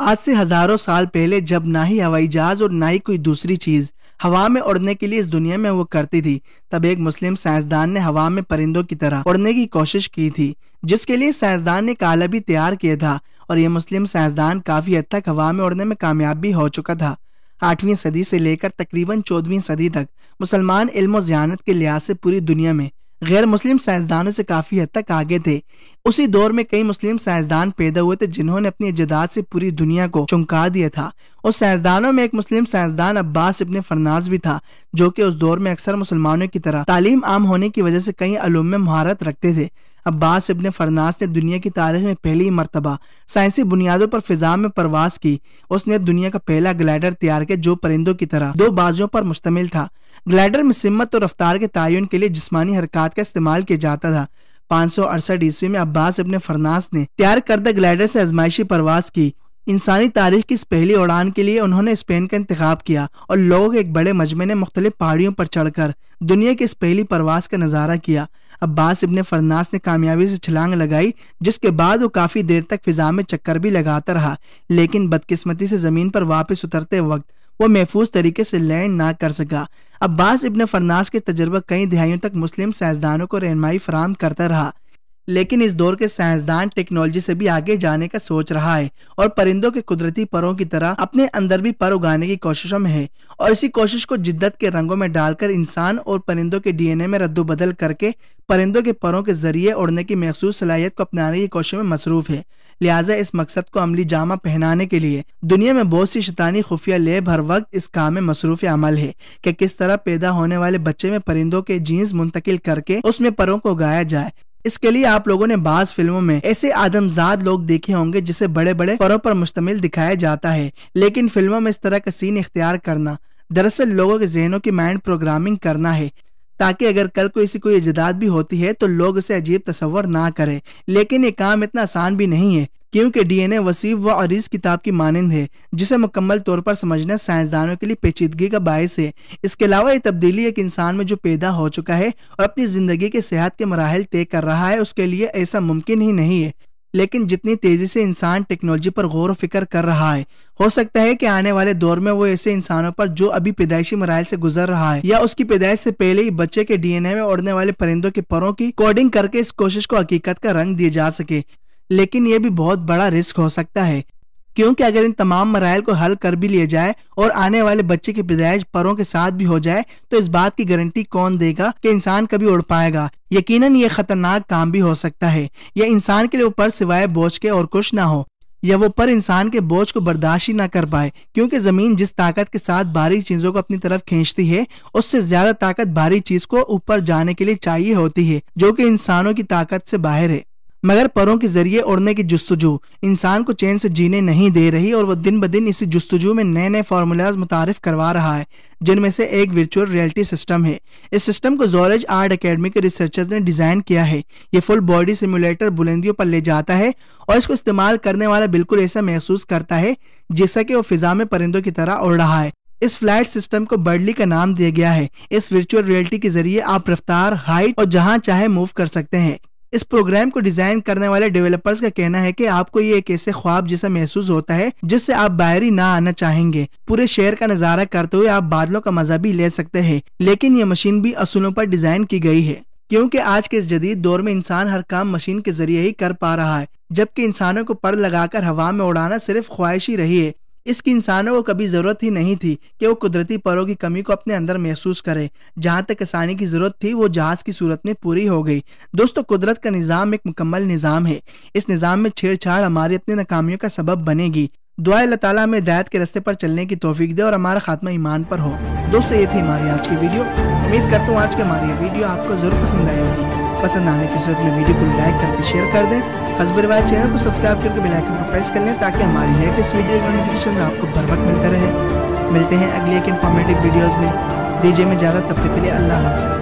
आज से हजारों साल पहले जब ना ही हवाई जहाज और ना ही कोई दूसरी चीज हवा में उड़ने के लिए इस दुनिया में वो करती थी तब एक मुस्लिम साइंसदान ने हवा में परिंदों की तरह उड़ने की कोशिश की थी जिसके लिए साइंसदान ने काला भी तैयार किया था और ये मुस्लिम साइंसदान काफी हद तक हवा में उड़ने में कामयाब भी हो चुका था आठवीं सदी से लेकर तकरीबन चौदहवीं सदी तक मुसलमान इल्म ज्यानत के लिहाज से पूरी दुनिया में गैर मुस्लिम साइंसदानों से काफ़ी हद तक आगे थे उसी दौर में कई मुस्लिम साइंसदान पैदा हुए थे जिन्होंने अपनी इजदाद से पूरी दुनिया को चमका दिया था उस साइंसदानों में एक मुस्लिम साइंसदान अब्बास इब्ने फरनाज भी था जो कि उस दौर में अक्सर मुसलमानों की तरह तालीम आम होने की वजह से कई अलूम में महारत रखते थे अब्बास इबन फरनास ने दुनिया की तारीख में पहली मरतबा साइंसी बुनियादों पर फिजा में परवास की उसने दुनिया का पहला ग्लाइडर तैयार किया जो परिंदों की तरह दो बाजों पर मुश्तमिल था ग्लाइडर में सिमत और रफ्तार के तयन के लिए जिसमानी हरकत का इस्तेमाल किया जाता था पाँच सौ अड़सठ ईस्वी में अब्बास इबन फरनास ने तैयार करदा ग्लाइडर से आजमाइशी परवास की इंसानी तारीख की इस पहली उड़ान के लिए उन्होंने स्पेन का इंतखब किया और लोगों के एक बड़े मजमे ने मुख्तलिफ पहाड़ियों पर चढ़कर दुनिया की इस पहली परवास का नज़ारा किया अब्बास इब्ने फरनास ने कामयाबी से छलांग लगाई जिसके बाद वो काफ़ी देर तक फिजा में चक्कर भी लगाता रहा लेकिन बदकिस्मती से ज़मीन पर वापस उतरते वक्त वो महफूज तरीके से लैंड ना कर सका अब्बास इब्ने फरनास के तजर्बा कई दहाइयों तक मुस्लिम साइंसदानों को रहनमाई फराम करता रहा लेकिन इस दौर के साइंसदान टेक्नोलॉजी से भी आगे जाने का सोच रहा है और परिंदों के कुदरती परों की तरह अपने अंदर भी पर उगाने की कोशिशों में है और इसी कोशिश को जिद्दत के रंगों में डालकर इंसान और परिंदों के डीएनए में रद्दो बदल करके परिंदों के परों के जरिए उड़ने की महसूस सलाहियत को अपनाने की कोशिश में मसरूफ है लिहाजा इस मकसद को अमली जामा पहनाने के लिए दुनिया में बहुत सी शैतानी खुफिया लेब हर वक्त इस काम में मसरूफ अमल है कि किस तरह पैदा होने वाले बच्चे में परिंदों के जीन्स मुंतकिल करके उसमें परों को उगाया जाए इसके लिए आप लोगों ने बाज फिल्मों में ऐसे आदमजाद लोग देखे होंगे जिसे बड़े बड़े परों पर मुश्तमिल दिखाया जाता है लेकिन फिल्मों में इस तरह का सीन इख्तियार करना दरअसल लोगों के जहनों की माइंड प्रोग्रामिंग करना है ताकि अगर कल को इसी कोई इजदाद भी होती है तो लोग उसे अजीब तस्वर ना करें लेकिन ये काम इतना आसान भी नहीं है क्योंकि डीएनए वसीफ व अरीज किताब की मानंद है जिसे मुकम्मल तौर पर समझना साइंसदानों के लिए पेचीदगी का बायस है इसके अलावा ये तब्दीली एक इंसान में जो पैदा हो चुका है और अपनी जिंदगी के सेहत के मराहल तय कर रहा है उसके लिए ऐसा मुमकिन ही नहीं है लेकिन जितनी तेजी से इंसान टेक्नोलॉजी पर गौर फिक्र कर रहा है हो सकता है कि आने वाले दौर में वो ऐसे इंसानों पर जो अभी पैदाइशी मराइल से गुजर रहा है या उसकी पैदाइश से पहले ही बच्चे के डीएनए में उड़ने वाले परिंदों के परों की कोडिंग करके इस कोशिश को हकीकत का रंग दिया जा सके लेकिन यह भी बहुत बड़ा रिस्क हो सकता है क्योंकि अगर इन तमाम मराइल को हल कर भी लिया जाए और आने वाले बच्चे की पैदाइश परों के साथ भी हो जाए तो इस बात की गारंटी कौन देगा कि इंसान कभी उड़ पाएगा यकीनन ये खतरनाक काम भी हो सकता है यह इंसान के लिए ऊपर सिवाय बोझ के और कुछ ना हो या वो पर इंसान के बोझ को बर्दाश्त ही ना कर पाए क्योंकि जमीन जिस ताकत के साथ भारी चीजों को अपनी तरफ खींचती है उससे ज्यादा ताकत भारी चीज को ऊपर जाने के लिए चाहिए होती है जो कि इंसानों की ताकत से बाहर है मगर परों के जरिए उड़ने की जस्तजू इंसान को चैन से जीने नहीं दे रही और वो दिन ब दिन इसी जस्तजू में नए नए फार्मूलाज मुतारफ करवा रहा है जिनमें से एक वर्चुअल रियलिटी सिस्टम है इस सिस्टम को जॉरेज आर्ट अकेडमी के रिसर्चर्स ने डिज़ाइन किया है ये फुल बॉडी सिमुलेटर बुलंदियों पर ले जाता है और इसको इस्तेमाल करने वाला बिल्कुल ऐसा महसूस करता है जैसा कि वो फिजा में परिंदों की तरह उड़ रहा है इस फ्लैट सिस्टम को बर्डली का नाम दिया गया है इस वर्चुअल रियलिटी के जरिए आप रफ्तार हाइट और जहां चाहे मूव कर सकते हैं इस प्रोग्राम को डिजाइन करने वाले डेवलपर्स का कहना है कि आपको ये एक ऐसे ख्वाब जैसा महसूस होता है जिससे आप बाहरी ना आना चाहेंगे पूरे शहर का नजारा करते हुए आप बादलों का मजा भी ले सकते हैं लेकिन ये मशीन भी असूलों पर डिजाइन की गई है क्योंकि आज के इस जदीद दौर में इंसान हर काम मशीन के जरिए ही कर पा रहा है जबकि इंसानों को पड़ लगाकर हवा में उड़ाना सिर्फ ख्वाहिश ही रही है इस इंसानों को कभी ज़रूरत ही नहीं थी कि वो कुदरती परों की कमी को अपने अंदर महसूस करे जहाँ तक आसानी की ज़रूरत थी वो जहाज़ की सूरत में पूरी हो गई दोस्तों कुदरत का निज़ाम एक मुकम्मल निज़ाम है इस निज़ाम में छेड़छाड़ हमारी अपनी नाकामियों का सबब बनेगी दुआ अल्लाह ताला हमें के रस्ते पर चलने की तोफीक दे और हमारा खात्मा ईमान पर हो दोस्तों ये थी हमारी आज की वीडियो उम्मीद करता हूँ आज की हमारी वीडियो आपको जरूर पसंद आई होगी पसंद आने की सूरत में वीडियो को लाइक करके शेयर कर दें हजब रिवाज चैनल को सब्सक्राइब करके बेल आइकन को प्रेस कर लें ताकि हमारी लेटेस्ट वीडियो नोटिफिकेशन आपको भर वक्त मिलता रहे मिलते हैं अगले एक इन्फॉर्मेटिव वीडियोज़ में दीजिए मैं ज़्यादा तब तक के लिए अल्लाह हाफिज़